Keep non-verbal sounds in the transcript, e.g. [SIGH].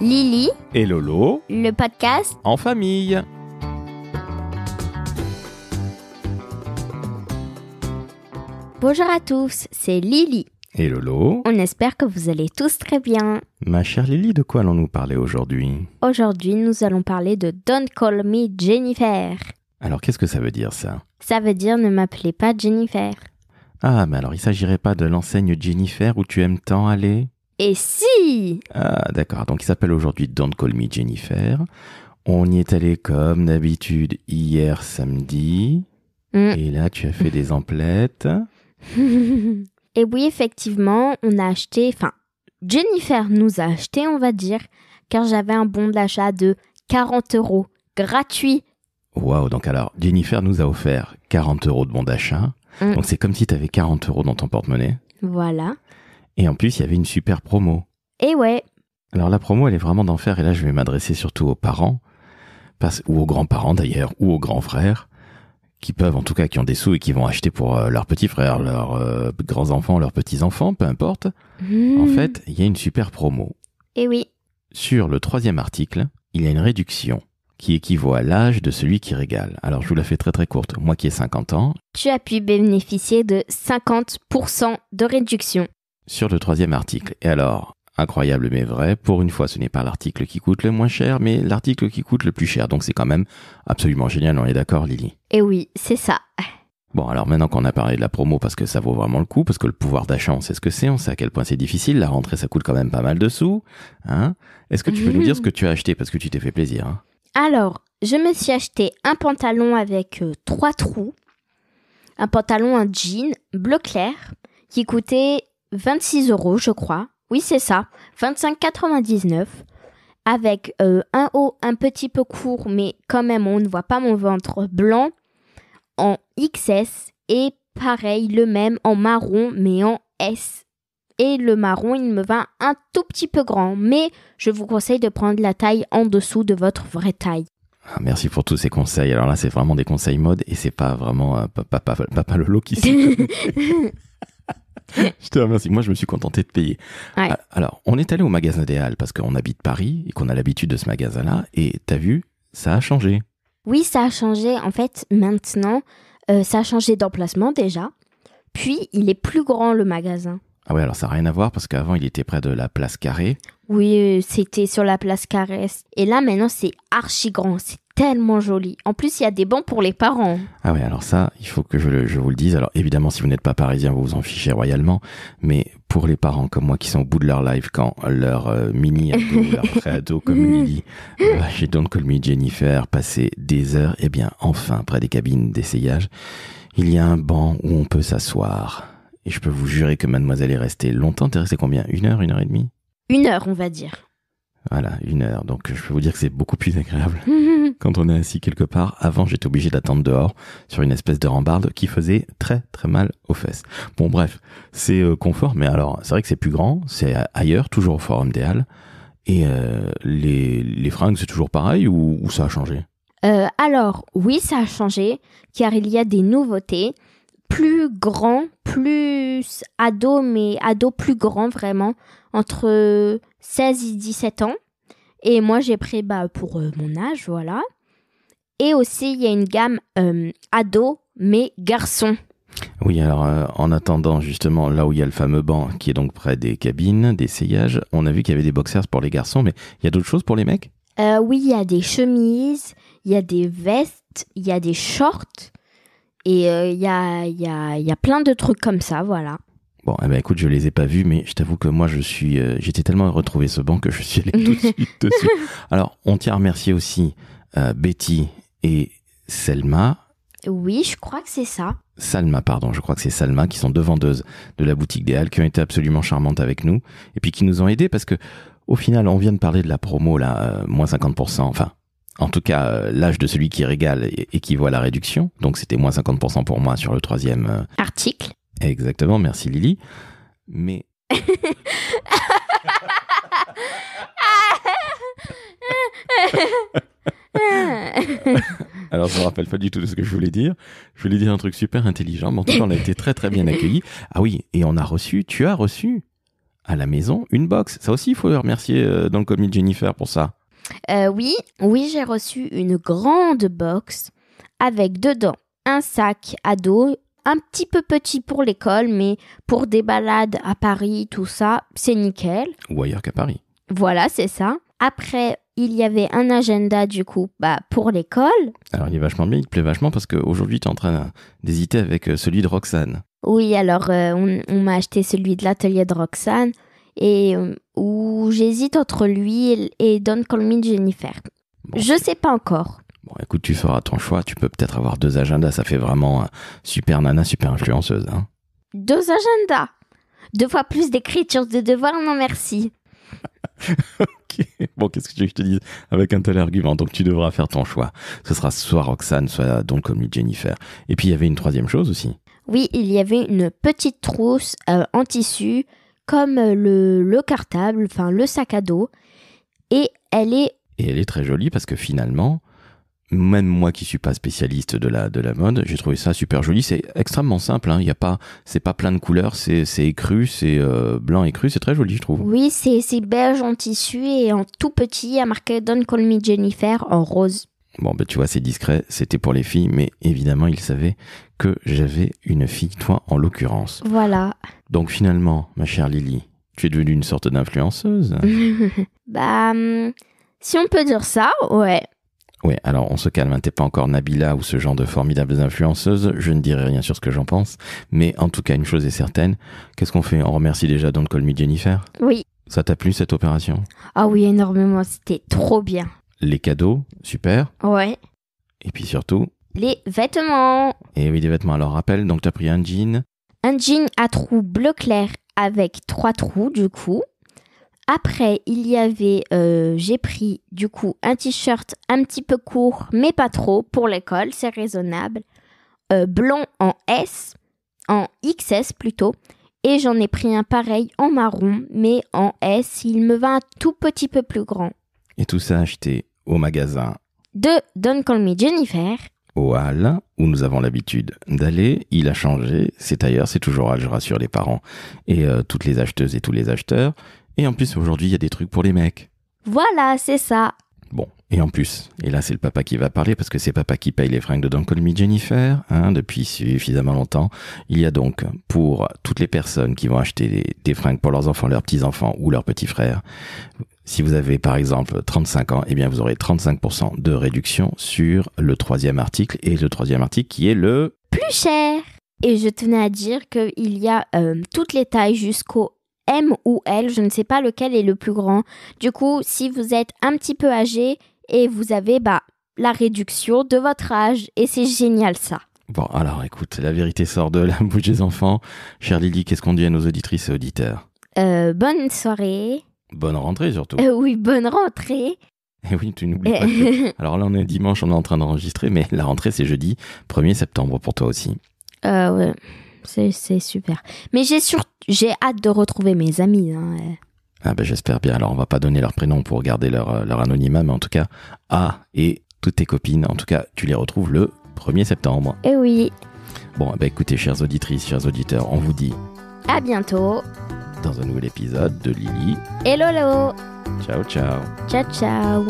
Lily et Lolo, le podcast en famille. Bonjour à tous, c'est Lily. Et Lolo. On espère que vous allez tous très bien. Ma chère Lily, de quoi allons-nous parler aujourd'hui Aujourd'hui, nous allons parler de Don't Call Me Jennifer. Alors, qu'est-ce que ça veut dire ça Ça veut dire ne m'appelez pas Jennifer. Ah, mais alors il s'agirait pas de l'enseigne Jennifer où tu aimes tant aller et si Ah d'accord, donc il s'appelle aujourd'hui Don't Call Me Jennifer. On y est allé comme d'habitude hier samedi. Mm. Et là, tu as fait des emplettes. [LAUGHS] et oui, effectivement, on a acheté, enfin, Jennifer nous a acheté, on va dire, car j'avais un bon d'achat de 40 euros, gratuit. Waouh, donc alors, Jennifer nous a offert 40 euros de bon d'achat. Mm. Donc c'est comme si tu avais 40 euros dans ton porte-monnaie. Voilà. Et en plus, il y avait une super promo. Et eh ouais. Alors la promo, elle est vraiment d'enfer. Et là, je vais m'adresser surtout aux parents, parce, ou aux grands-parents d'ailleurs, ou aux grands frères, qui peuvent, en tout cas, qui ont des sous et qui vont acheter pour euh, leurs petits frères, leurs euh, grands-enfants, leurs petits-enfants, peu importe. En mmh. fait, il y a une super promo. Et eh oui. Sur le troisième article, il y a une réduction qui équivaut à l'âge de celui qui régale. Alors je vous la fais très très courte. Moi qui ai 50 ans. Tu as pu bénéficier de 50% de réduction sur le troisième article. Et alors, incroyable mais vrai, pour une fois ce n'est pas l'article qui coûte le moins cher, mais l'article qui coûte le plus cher. Donc c'est quand même absolument génial, on est d'accord Lily Eh oui, c'est ça. Bon, alors maintenant qu'on a parlé de la promo, parce que ça vaut vraiment le coup, parce que le pouvoir d'achat, on sait ce que c'est, on sait à quel point c'est difficile, la rentrée, ça coûte quand même pas mal de sous. Hein Est-ce que tu peux nous dire ce que tu as acheté, parce que tu t'es fait plaisir hein. Alors, je me suis acheté un pantalon avec euh, trois trous, un pantalon, un jean bleu clair, qui coûtait 26 euros, je crois. Oui, c'est ça. 25,99 avec euh, un haut un petit peu court, mais quand même, on ne voit pas mon ventre blanc en XS et pareil, le même en marron, mais en S. Et le marron, il me va un tout petit peu grand, mais je vous conseille de prendre la taille en dessous de votre vraie taille. Ah, merci pour tous ces conseils. Alors là, c'est vraiment des conseils mode et c'est pas vraiment papa, papa, Lolo qui sait. [LAUGHS] [LAUGHS] je te remercie. Moi, je me suis contenté de payer. Ah, alors, on est allé au magasin des Halles parce qu'on habite Paris et qu'on a l'habitude de ce magasin-là. Et t'as vu, ça a changé. Oui, ça a changé. En fait, maintenant, euh, ça a changé d'emplacement déjà. Puis, il est plus grand le magasin. Ah ouais, alors ça n'a rien à voir parce qu'avant il était près de la place Carrée. Oui, euh, c'était sur la place Carrée. Et là maintenant c'est archi grand, c'est tellement joli. En plus il y a des bancs pour les parents. Ah ouais, alors ça, il faut que je, vous le dise. Alors évidemment si vous n'êtes pas parisien, vous vous en fichez royalement. Mais pour les parents comme moi qui sont au bout de leur live quand leur euh, mini ado, [LAUGHS] leur pré-ado comme Lily, bah, j'ai donc Call Me Jennifer passé des heures, et eh bien enfin près des cabines d'essayage, il y a un banc où on peut s'asseoir et je peux vous jurer que mademoiselle est restée longtemps. T'es restée combien Une heure, une heure et demie Une heure, on va dire. Voilà, une heure. Donc je peux vous dire que c'est beaucoup plus agréable. [LAUGHS] Quand on est assis quelque part, avant j'étais obligé d'attendre dehors sur une espèce de rambarde qui faisait très très mal aux fesses. Bon bref, c'est euh, confort, mais alors c'est vrai que c'est plus grand, c'est ailleurs, toujours au Forum des Halles. Et euh, les, les, fringues, c'est toujours pareil ou, ça a changé euh, Alors oui, ça a changé, car il y a des nouveautés plus grand, plus ado, mais ado plus grand vraiment, entre 16 et 17 ans. Et moi, j'ai pris bah, pour euh, mon âge, voilà. Et aussi, il y a une gamme euh, ado, mais garçon. Oui, alors euh, en attendant justement là où il y a le fameux banc qui est donc près des cabines, des seillages, on a vu qu'il y avait des boxers pour les garçons, mais il y a d'autres choses pour les mecs Oui, il y a des chemises, il y a des vestes, il y a des shorts, et euh, il y, a, y, a, y, a, plein de trucs comme ça, voilà. Bon, eh ben, écoute, je les ai pas vus, mais je t'avoue que moi, je suis, euh, j'étais tellement retrouvé ce banc que je suis allé tout de [LAUGHS] suite dessus. Alors, on tient à remercier aussi euh, Betty et Selma. Oui, je crois que c'est ça. Salma, pardon, je crois que c'est Salma, qui sont deux vendeuses de la boutique des Halles, qui ont été absolument charmantes avec nous, et puis qui nous ont aidés parce que, au final, on vient de parler de la promo, là, moins 50%, enfin, en tout cas euh, l'âge de celui qui régale et, à qui la réduction. Donc c'était moins 50% pour moi sur le troisième euh, article. Exactement, merci Lily. Mais... [LAUGHS] Alors, je me rappelle pas du tout de ce que je voulais dire. Je voulais dire un truc super intelligent, mais en tout cas, on a été très très bien accueillis. Ah oui, et on a reçu, tu as reçu à la maison une box. Ça aussi, il faut remercier euh, dans le comité Jennifer pour ça. Euh, oui, oui, j'ai reçu une grande box avec dedans un sac à dos, un petit peu petit pour l'école, mais pour des balades à Paris, tout ça, c'est nickel. Ou ailleurs qu'à Paris. Voilà, c'est ça. Après, il y avait un agenda du coup bah, pour l'école. Alors il est vachement bien, il te plaît vachement parce qu'aujourd'hui tu es en train d'hésiter avec euh, celui de Roxane. Oui, alors euh, on m'a acheté celui de l'atelier de Roxane et euh, où j'hésite entre lui et Don Colmide Jennifer. Je Je sais pas encore. Bon, écoute, tu feras ton choix. Tu peux peut-être avoir deux agendas. Ça fait vraiment euh, super nana, super influenceuse. Hein. Deux agendas Deux fois plus d'écritures de devoirs, non merci. [LAUGHS] ok. Bon, qu'est-ce que je te dis Avec un tel argument, donc tu devras faire ton choix. Ce sera soit Roxane, soit Don Colmide Jennifer. Et puis, il y avait une troisième chose aussi. Oui, il y avait une petite trousse euh, en tissu comme euh, le, cartable, enfin le sac à dos. Et elle est... Et elle est très jolie parce que finalement, même moi qui suis pas spécialiste de la de la mode, j'ai trouvé ça super joli. C'est extrêmement simple. Hein. Il y a pas, c'est pas plein de couleurs. C'est c'est écru, c'est euh, blanc écru. C'est très joli, je trouve. Oui, c'est c'est beige en tissu et en tout petit à marqué Don't Call Me Jennifer en rose. Bon, ben tu vois, c'est discret. C'était pour les filles, mais évidemment, ils savaient que j'avais une fille, toi en l'occurrence. Voilà. Donc finalement, ma chère Lily, tu es devenue une sorte d'influenceuse. [LAUGHS] bah, hum, si on peut dire ça, ouais. Oui, alors on se calme, hein. t'es pas encore Nabila ou ce genre de formidables influenceuses, je ne dirai rien sur ce que j'en pense, mais en tout cas une chose est certaine, qu'est-ce qu'on fait On remercie déjà Donald, Call Jennifer Oui. Ça t'a plu cette opération Ah oui, énormément, c'était trop bien. Les cadeaux, super. Ouais. Et puis surtout, les vêtements. Et oui, des vêtements. Alors, rappel, donc tu as pris un jean. Un jean à trous bleu clair avec trois trous, du coup. Après, il y avait, euh, j'ai pris du coup un t-shirt un petit peu court, mais pas trop, pour l'école, c'est raisonnable. Euh, blond en S, en XS plutôt. Et j'en ai pris un pareil en marron, mais en S, il me va un tout petit peu plus grand. Et tout ça acheté au magasin de Don't Call Me Jennifer au hall où nous avons l'habitude d'aller. Il a changé, c'est ailleurs, c'est toujours hall, je rassure les parents et euh, toutes les acheteuses et tous les acheteurs. Et en plus aujourd'hui il y a des trucs pour les mecs. Voilà, c'est ça. Bon, et en plus, et là c'est le papa qui va parler parce que c'est papa qui paye les fringues de Don Jennifer hein, depuis suffisamment longtemps. Il y a donc pour toutes les personnes qui vont acheter des, fringues pour leurs enfants, leurs petits-enfants ou leurs petits frères, si vous avez par exemple 35 ans, eh bien vous aurez 35% de réduction sur le troisième article et le troisième article qui est le plus cher. Et je tenais à dire qu'il y a euh, toutes les tailles jusqu'au M ou L, je ne sais pas lequel est le plus grand. Du coup, si vous êtes un petit peu âgé et vous avez bah, la réduction de votre âge, et c'est génial ça. Bon, alors écoute, la vérité sort de la [LAUGHS] bouche des enfants. Cher Lily, qu'est-ce qu'on dit à nos auditrices et auditeurs euh, Bonne soirée. Bonne rentrée surtout. Euh, oui, bonne rentrée. Et eh oui, tu n'oublies pas. [LAUGHS] Alors là, on est dimanche, on est en train d'enregistrer, mais la rentrée, c'est jeudi, 1er septembre pour toi aussi. Euh, c'est super. Mais j'ai sur... hâte de retrouver mes amis. Hein. Ah ben j'espère bien. Alors on va pas donner leur prénom pour garder leur, euh, leur anonymat, mais en tout cas, A et toutes tes copines, en tout cas, tu les retrouves le 1er septembre. et eh oui. Bon, ben écoutez, chères auditrices, chers auditeurs, on vous dit à bientôt dans un nouvel épisode de Lily et Lolo. Ciao, ciao. Ciao, ciao.